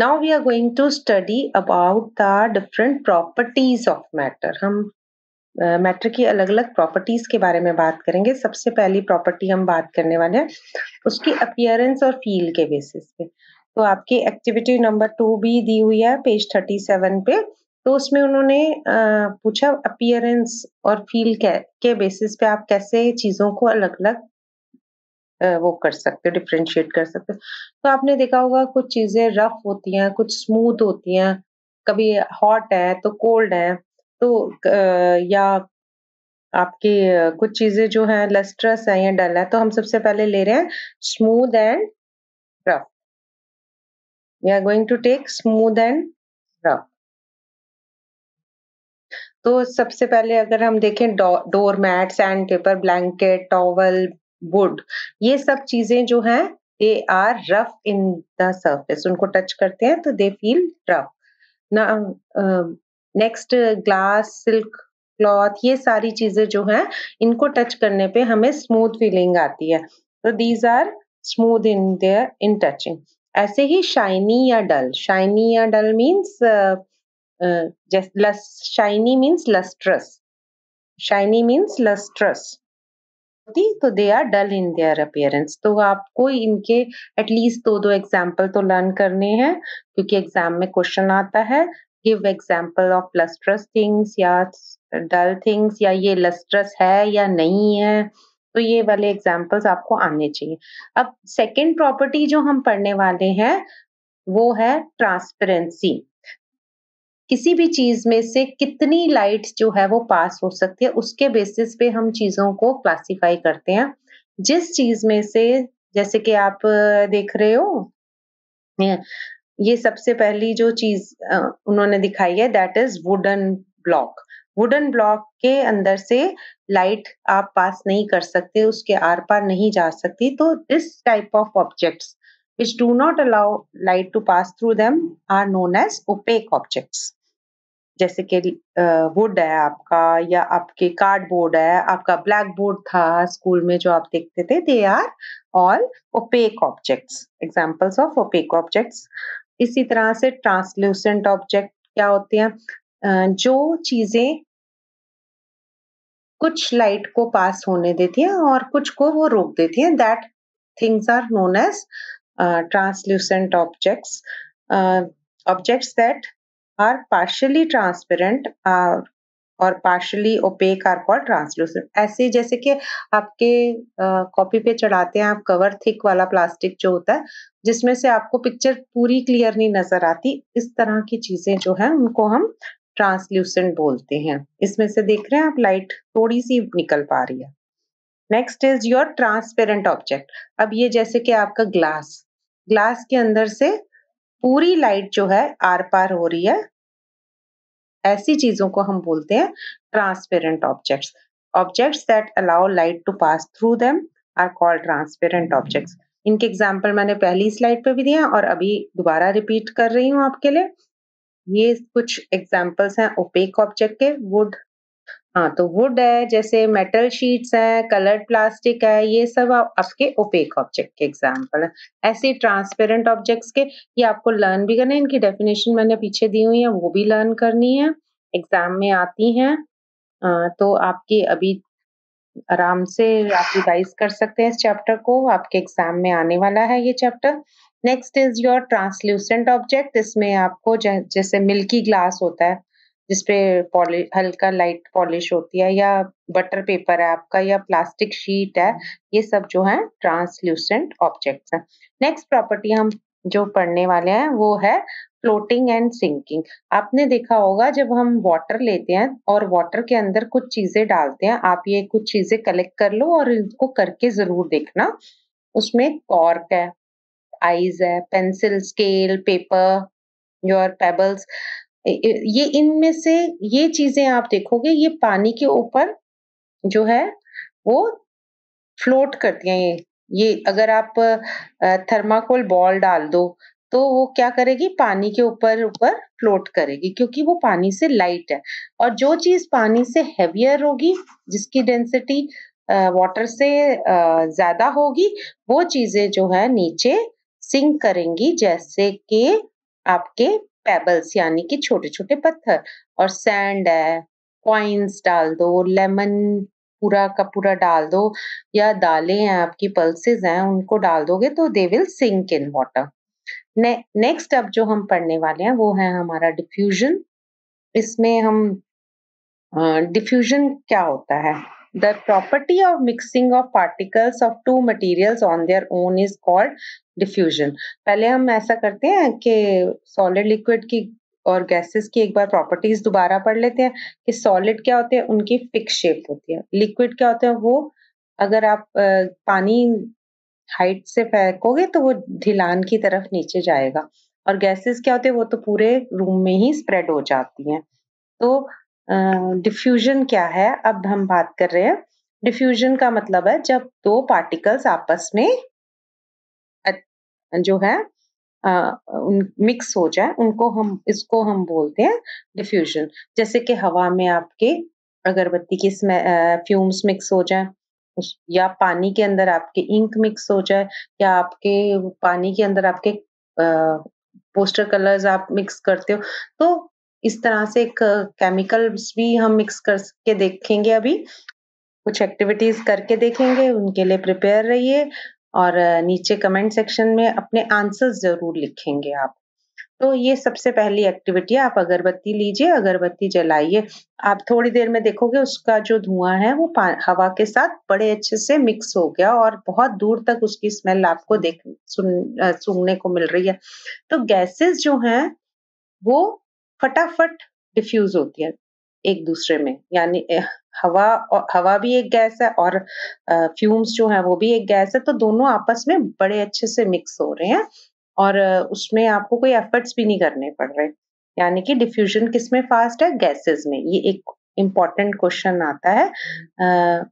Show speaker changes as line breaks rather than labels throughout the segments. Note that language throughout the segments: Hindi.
Now we are going to study about the different properties of matter हम मैटर की अलग अलग प्रॉपर्टीज के बारे में बात करेंगे सबसे पहली प्रॉपर्टी हम बात करने वाले हैं उसकी अपियरेंस और फील के बेसिस पे तो आपकी एक्टिविटी नंबर टू भी दी हुई है पेज थर्टी सेवन पे तो उसमें उन्होंने पूछा अपियरेंस और फील के, के बेसिस पे आप कैसे चीज़ों को अलग अलग वो कर सकते हो डिफ्रेंशिएट कर सकते हो तो आपने देखा होगा कुछ चीज़ें रफ होती हैं कुछ स्मूथ होती हैं कभी हॉट है तो कोल्ड है तो या आपकी कुछ चीज़ें जो हैं लस्ट्रस है या डल है तो हम सबसे पहले ले रहे हैं smooth and rough we are going to take smooth and rough तो सबसे पहले अगर हम देखें door mat sand paper blanket towel wood ये सब चीजें जो हैं they are rough in the surface उनको टच करते हैं तो दे फील रफ ना नेक्स्ट ग्लास सिल्क क्लॉथ ये सारी चीजें जो हैं इनको टच करने पे हमें स्मूथ फीलिंग आती है तो these are smooth in their in touching ऐसे ही शाइनी या डल शाइनी या dull means shiny means lustrous shiny means lustrous होती तो they are dull in their appearance तो आपको इनके एटलीस्ट दो दो एग्जाम्पल तो लर्न करने हैं क्योंकि एग्जाम में क्वेश्चन आता है give example of lustrous things या डल थिंग्स या ये लस्ट्रस है या नहीं है तो ये वाले एग्जाम्पल्स आपको आने चाहिए अब सेकेंड प्रॉपर्टी जो हम पढ़ने वाले हैं वो है ट्रांसपेरेंसी किसी भी चीज में से कितनी लाइट जो है वो पास हो सकती है उसके बेसिस पे हम चीजों को क्लासिफाई करते हैं जिस चीज में से जैसे कि आप देख रहे हो ये सबसे पहली जो चीज उन्होंने दिखाई है that is wooden block wooden block के अंदर से लाइट आप पास नहीं कर सकते उसके आर पार नहीं जा सकती तो this type of objects which do not allow light to pass through them are known as opaque objects जैसे कि वुड है आपका या आपके कार्डबोर्ड है आपका ब्लैक बोर्ड था स्कूल में जो आप देखते थे they are all opaque objects examples of opaque objects इसी तरह से ट्रांसल्यूसेंट ऑब्जेक्ट क्या होते हैं जो चीजें कुछ लाइट को पास होने देती हैं और कुछ को वो रोक देती हैं that things are known as translucent objects objects that are partially transparent uh, और partially opaque are call translucent ऐसे जैसे कि आपके कॉपी uh, पे चढ़ाते हैं आप कवर थिक वाला प्लास्टिक जो होता है जिसमें से आपको पिक्चर पूरी क्लियर नहीं नजर आती इस तरह की चीजें जो है उनको हम ट्रांसल्यूसेंट बोलते हैं इसमें से देख रहे हैं आप लाइट थोड़ी सी निकल पा रही है next is your transparent object अब ये जैसे कि आपका ग्लास ग्लास के अंदर से पूरी लाइट जो है आर पार हो रही है ऐसी चीजों को हम बोलते हैं transparent objects objects that allow light to pass through them are called transparent objects इनके एग्जाम्पल मैंने पहली स्लाइड पे भी दिया और अभी दोबारा रिपीट कर रही हूँ आपके लिए ये कुछ एग्जाम्पल्स हैं ओपेक ऑब्जेक्ट के वुड हाँ तो वुड है जैसे मेटल शीट्स है कलर्ड प्लास्टिक है ये सब आपके ओपेक ऑब्जेक्ट के एग्जाम्पल है ऐसे ट्रांसपेरेंट ऑब्जेक्ट्स के ये आपको लर्न भी करना है इनकी डेफिनेशन मैंने पीछे दी हुई है वो भी लर्न करनी है एग्जाम में आती हैं तो आपकी अभी आराम से आप रिवाइज कर सकते हैं इस चैप्टर को आपके एग्जाम में आने वाला है ये chapter next is your translucent object इसमें आपको जैसे मिल्की ग्लास होता है जिसपे पॉलिश हल्का लाइट पॉलिश होती है या बटर पेपर है आपका या प्लास्टिक शीट है ये सब जो है ट्रांसल्यूसेंट ऑब्जेक्ट्स हैं नेक्स्ट प्रॉपर्टी हम जो पढ़ने वाले हैं वो है फ्लोटिंग एंड सिंकिंग आपने देखा होगा जब हम वाटर लेते हैं और वाटर के अंदर कुछ चीजें डालते हैं आप ये कुछ चीजें कलेक्ट कर लो और इनको करके जरूर देखना उसमें कॉर्क है आइज है pencil scale paper your pebbles ये इनमें से ये चीजें आप देखोगे ये पानी के ऊपर जो है वो फ्लोट करती हैं ये ये अगर आप थर्माकोल बॉल डाल दो तो वो क्या करेगी पानी के ऊपर ऊपर फ्लोट करेगी क्योंकि वो पानी से लाइट है और जो चीज पानी से हैवियर होगी जिसकी डेंसिटी वाटर से ज्यादा होगी वो चीजें जो है नीचे सिंक करेंगी जैसे कि आपके पेबल्स यानी कि छोटे छोटे पत्थर और सैंड है कॉइन्स डाल दो लेमन पूरा का पूरा डाल दो या दालें हैं आपकी पल्सेस हैं उनको डाल दोगे तो they will sink in water ने, नेक्स्ट अब जो हम पढ़ने वाले हैं वो है हमारा डिफ्यूजन इसमें हम डिफ्यूजन uh, क्या होता है The property of mixing of particles of two materials on their own is called diffusion. पहले हम ऐसा करते हैं कि solid liquid की और गैसेस की एक बार प्रॉपर्टीज दोबारा पढ़ लेते हैं कि सॉलिड क्या होते हैं उनकी फिक्स शेप होती है लिक्विड क्या होते हैं वो अगर आप पानी हाइट से फेंकोगे तो वो ढिलान की तरफ नीचे जाएगा और गैसेस क्या होते हैं वो तो पूरे रूम में ही स्प्रेड हो जाती हैं तो डिफ्यूजन क्या है अब हम बात कर रहे हैं डिफ्यूजन का मतलब है जब दो पार्टिकल्स आपस में जो है मिक्स हो जाए उनको हम इसको हम बोलते हैं डिफ्यूजन जैसे कि हवा में आपके अगरबत्ती की फ्यूम्स मिक्स हो जाए या पानी के अंदर आपके इंक मिक्स हो जाए या आपके पानी के अंदर आपके आ, पोस्टर कलर्स आप मिक्स करते हो तो इस तरह से एक केमिकल्स भी हम मिक्स करके देखेंगे अभी कुछ एक्टिविटीज करके देखेंगे उनके लिए प्रिपेयर रहिए और नीचे कमेंट सेक्शन में अपने आंसर्स जरूर लिखेंगे आप तो ये सबसे पहली एक्टिविटी है आप अगरबत्ती लीजिए अगरबत्ती जलाइए आप थोड़ी देर में देखोगे उसका जो धुआं है वो हवा के साथ बड़े अच्छे से मिक्स हो गया और बहुत दूर तक उसकी स्मेल आपको देख सुन सूंघने को मिल रही है तो गैसेस जो हैं वो फटाफट डिफ्यूज होती है एक दूसरे में यानी हवा हवा भी एक गैस है और फ्यूम्स जो है वो भी एक गैस है तो दोनों आपस में बड़े अच्छे से मिक्स हो रहे हैं और उसमें आपको कोई एफर्ट्स भी नहीं करने पड़ रहे यानी कि डिफ्यूजन किस में फास्ट है गैसेस में ये एक इम्पॉर्टेंट क्वेश्चन आता है आ,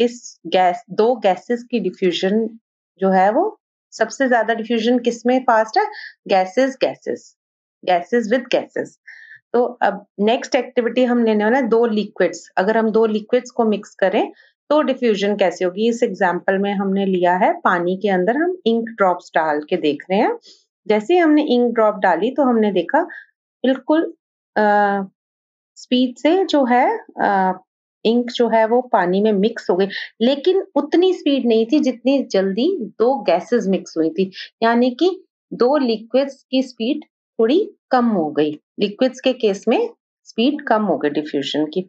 किस गैस दो गैसेस की डिफ्यूजन जो है वो सबसे ज्यादा डिफ्यूजन किस में फास्ट है gases gases gases with gases तो अब नेक्स्ट एक्टिविटी हम लेने वाले दो लिक्विड्स अगर हम दो लिक्विड्स को मिक्स करें तो डिफ्यूजन कैसे होगी इस एग्जाम्पल में हमने लिया है पानी के अंदर हम इंक ड्रॉप्स डाल के देख रहे हैं जैसे ही हमने इंक ड्रॉप डाली तो हमने देखा बिल्कुल स्पीड से जो है आ, इंक जो है वो पानी में मिक्स हो गई लेकिन उतनी स्पीड नहीं थी जितनी जल्दी दो गैसेस मिक्स हुई थी यानी कि दो लिक्विड्स की स्पीड थोड़ी कम हो गई लिक्विड्स के केस में स्पीड कम हो गई डिफ्यूजन की